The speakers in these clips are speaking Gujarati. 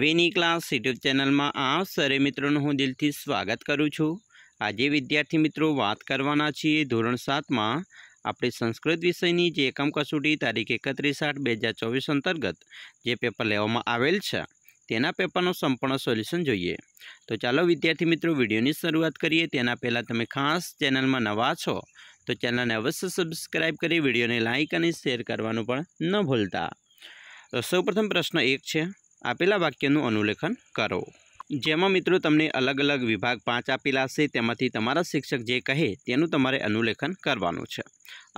वेनी क्लास YouTube चैनल मा आव सारे मित्रनो હું દિલથી સ્વાગત કરું છું આજે વિદ્યાર્થી મિત્રો વાત કરવાના છે ધોરણ 7 માં આપડે સંસ્કૃત વિષયની જે એકમ કસોટી તારીખ 31/08/2024 અંતર્ગત જે પેપર લેવામાં આવેલ છે તેના પેપરનો સંપૂર્ણ સોલ્યુશન જોઈએ તો ચાલો વિદ્યાર્થી મિત્રો વિડિયોની શરૂઆત કરીએ તેના પહેલા તમે ખાસ ચેનલ માં નવા છો તો ચેનલને અવશ્ય સબસ્ક્રાઇબ કરી વિડિયોને લાઈક અને શેર કરવાનું ન ભૂલતા તો સૌ પ્રથમ પ્રશ્ન 1 છે આપેલા વાક્યનું અનુલેખન કરો જેમાં મિત્રો તમને અલગ અલગ વિભાગ પાંચ આપેલા હશે તેમાંથી તમારા શિક્ષક જે કહે તેનું તમારે અનુલેખન કરવાનું છે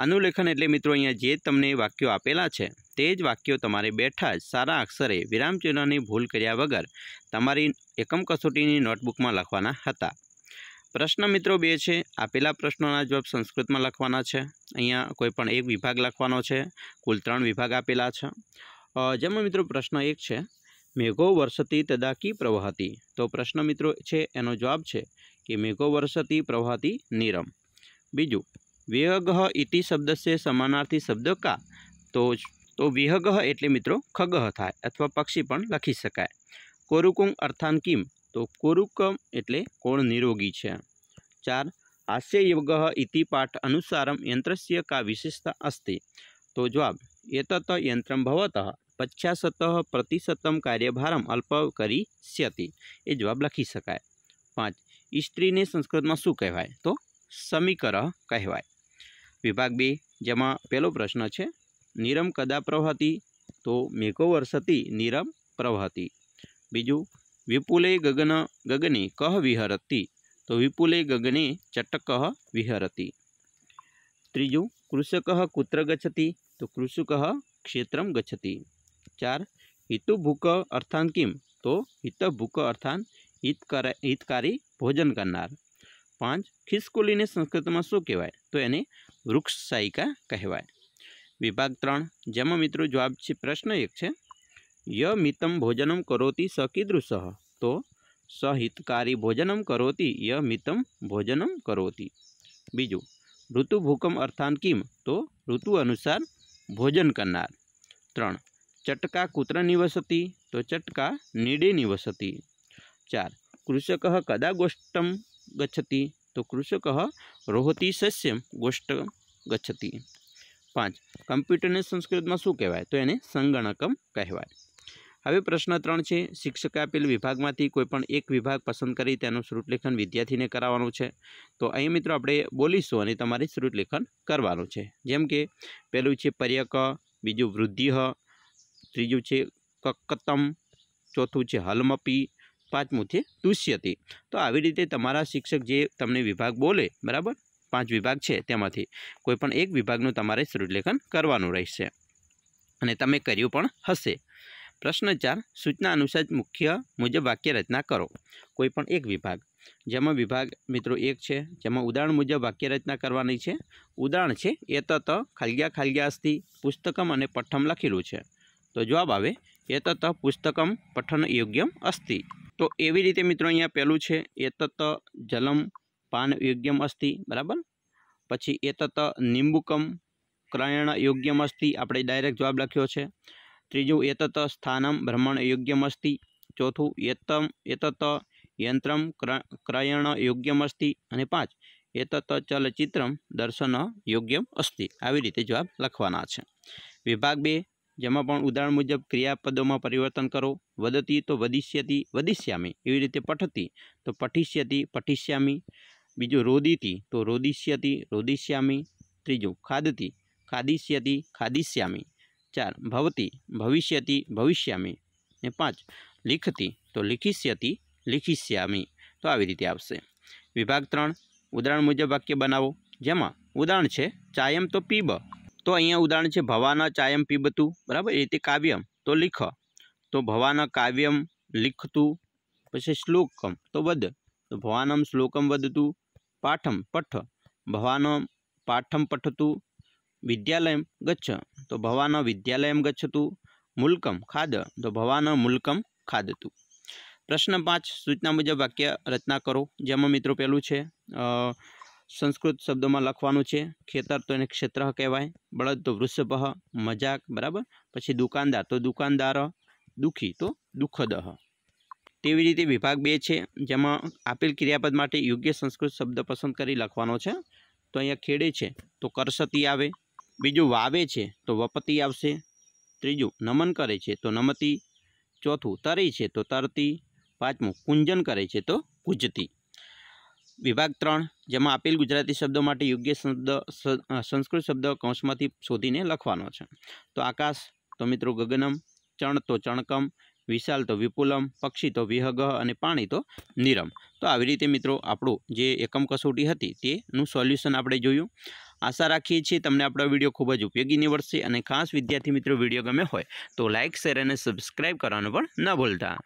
અનુલેખન એટલે મિત્રો અહીંયા જે તમને વાક્યો આપેલા છે તે જ વાક્યો તમારે બેઠા જ સારા અક્ષરે વિરામચિહ્નની ભૂલ કર્યા વગર તમારી એકમ કસોટીની નોટબુકમાં લખવાના હતા પ્રશ્ન મિત્રો બે છે આપેલા પ્રશ્નોના જવાબ સંસ્કૃતમાં લખવાના છે અહીંયા કોઈપણ એક વિભાગ લખવાનો છે કુલ ત્રણ વિભાગ આપેલા છે જેમાં મિત્રો પ્રશ્ન એક છે મેઘો વરસતી તદાકી પ્રવાહતી તો પ્રશ્ન મિત્રો છે એનો જવાબ છે કે મેઘો વરસતી પ્રવાહતી નીરમ બીજું વિહગહ ઇતિ શબ્દ છે સમાનાર્થી શબ્દ કા તો તો વિહગહ એટલે મિત્રો ખગહ થાય અથવા પક્ષી પણ લખી શકાય કોરુકુમ અર્થાન કિમ તો કોરુકમ એટલે કોણ નિરોગી છે ચાર હાસ્યયોગ ઇતિ પાઠ અનુસારમ યંત્રસ્ય કા વિશેષતા અસ્તિ તો જવાબ એતત યંત્રમ ભવતઃ પચાસતઃ પ્રતિશતમ કાર્યભારમ અલ્પકરિષ્યતિ એ જવાબ લખી શકાય પાંચ સ્ત્રીને સંસ્કૃતમાં શું કહેવાય તો સમીકર કહેવાય વિભાગ બે જેમાં પહેલો પ્રશ્ન છે નિરમ કદા પ્રવહતી તો મેઘો વર્ષતી નિરમ પ્રવહતી બીજું વિપુલે ગગન ગગને કહ વિહરતી તો વિપુલે ગગને ચટક વિહરતી ત્રીજું કૃષક કુત્ર ગચ્છતી તો કૃષક ક્ષેત્રમ ગચ્છતી चार हितु भूक अर्थान किम तो हित भूक अर्थान हित कर हितकारी भोजन करना पांच खिस्कुली ने संस्कृत में शू कहवा तो यने वृक्ष सायिका कहवाय विभाग त्र जम मित्रों जवाब प्रश्न एक है य मितम भोजनम करोती स कीदृश तो स हितकारी भोजनम करोती य मितम भोजनम करोती बीजू ऋतु भूकम अर्थान किम तो ऋतु अनुसार भोजन करना तरह ચટકા કૂતરા નિવસતી તો ચટકા નીડે નિવસતી ચાર કૃષક કદા ગોષ્ઠમ ગચ્છતી તો કૃષક રોહતી સસ્યમ ગોષ્ઠ ગચ્છતી પાંચ કમ્પ્યુટરને સંસ્કૃતમાં શું કહેવાય તો એને સંગણકમ કહેવાય હવે પ્રશ્ન ત્રણ છે શિક્ષકે આપેલ વિભાગમાંથી કોઈપણ એક વિભાગ પસંદ કરી તેનું શ્રુતલેખન વિદ્યાર્થીને કરાવવાનું છે તો અહીં મિત્રો આપણે બોલીશું અને તમારે શ્રુતલેખન કરવાનું છે જેમ કે પહેલું છે પર્યક બીજું વૃદ્ધિહ ત્રીજું છે કક્કતમ ચોથું છે હલમપી પાંચમું છે તુષ્યતી તો આવી રીતે તમારા શિક્ષક જે તમને વિભાગ બોલે બરાબર પાંચ વિભાગ છે તેમાંથી કોઈપણ એક વિભાગનું તમારે શ્રુતલેખન કરવાનું રહેશે અને તમે કર્યું પણ હશે પ્રશ્ન ચાર સૂચના અનુસાર મુખ્ય મુજબ વાક્ય રચના કરો કોઈપણ એક વિભાગ જેમાં વિભાગ મિત્રો એક છે જેમાં ઉદાહરણ મુજબ વાક્ય રચના કરવાની છે ઉદાહરણ છે એ તત ખાલગ્યા ખાલગ્યા અસ્થિ પુસ્તકમ અને પઠ્ઠમ લખેલું છે તો જવાબ આવે એતત પુસ્તકમ પઠન યોગ્યમ અસ્તિ તો એવી રીતે મિત્રો અહીંયા પહેલું છે એતત જલમ પાન યોગ્યમ અસ્તિ બરાબર પછી એતત નિંબુકમ ક્રયણ યોગ્યમ અસ્તિ આપણે ડાયરેક્ટ જવાબ લખ્યો છે ત્રીજું એતત સ્થાનમ ભ્રમણ યોગ્યમ અસ્તિ ચોથું એતમ એતત યંત્રમ ક્રયણ યોગ્યમ અસ્તિ અને પાંચ એતત ચલચિત્રમ દર્શન યોગ્યમ અસ્તિ આવી રીતે જવાબ લખવાના છે વિભાગ બે જેમાં પણ ઉદાહરણ મુજબ ક્રિયાપદોમાં પરિવર્તન કરો વદતી તો વદિષ્યતિ વદિષ્યામી એવી રીતે પઠતી તો પઠિષ્યતિ પઠિષ્યામી બીજું રોદીતી તો રોદિષ્યતિ રોદિષ્યામી ત્રીજું ખાદતી ખાદિષ્યતિ ખાદિષ્યામી ચાર ભવતી ભવિષ્યતિ ભવિષ્યામી ને પાંચ લિખતી તો લિખિષ્યતિ લિખિષ્યામી તો આવી રીતે આવશે વિભાગ ત્રણ ઉદાહરણ મુજબ વાક્ય બનાવો જેમાં ઉદાહરણ છે ચાયમ તો પીબ તો અહીંયા ઉદાહરણ છે ભવાના ચાયમ પીબતું બરાબર એ રીતે કાવ્યમ તો લીખ તો ભવાના કાવ્યમ લીખતું પછી શ્લોકમ તો વદ તો ભવાનમ શ્લોકમ વધતું પાઠમ પઠ ભવાનમ પાઠમ પઠતું વિદ્યાલયમ ગચ્છ તો ભવાન વિદ્યાલયમ ગચ્છતું મુલકમ ખાદ તો ભવાન મુલકમ ખાદતું પ્રશ્ન પાંચ સૂચના મુજબ વાક્ય રચના કરો જેમાં મિત્રો પહેલું છે સંસ્કૃત શબ્દોમાં લખવાનું છે ખેતર તો એને ક્ષેત્ર કહેવાય બળદ તો વૃષભ મજાક બરાબર પછી દુકાનદાર તો દુકાનદાર દુઃખી તો દુઃખદહ તેવી રીતે વિભાગ બે છે જેમાં આપેલ ક્રિયાપદ માટે યોગ્ય સંસ્કૃત શબ્દ પસંદ કરી લખવાનો છે તો અહીંયા ખેડે છે તો કરસતી આવે બીજું વાવે છે તો વપતિ આવશે ત્રીજું નમન કરે છે તો નમતી ચોથું તરી છે તો તરતી પાંચમું કુંજન કરે છે તો કૂજતી વિભાગ ત્રણ જેમાં આપેલ ગુજરાતી શબ્દો માટે યોગ્ય શબ્દ સંસ્કૃત શબ્દ કૌંસમાંથી શોધીને લખવાનો છે તો આકાશ તો મિત્રો ગગનમ ચણ તો ચણકમ વિશાલ તો વિપુલમ પક્ષી તો વિહગ અને પાણી તો નિરમ તો આવી રીતે મિત્રો આપણું જે એકમ કસોટી હતી તેનું સોલ્યુશન આપણે જોયું આશા રાખીએ છીએ તમને આપણો વિડીયો ખૂબ જ ઉપયોગી નીવડશે અને ખાસ વિદ્યાર્થી મિત્રો વિડીયો ગમે હોય તો લાઇક શેર અને સબસ્ક્રાઈબ કરવાનું પણ ન ભૂલતા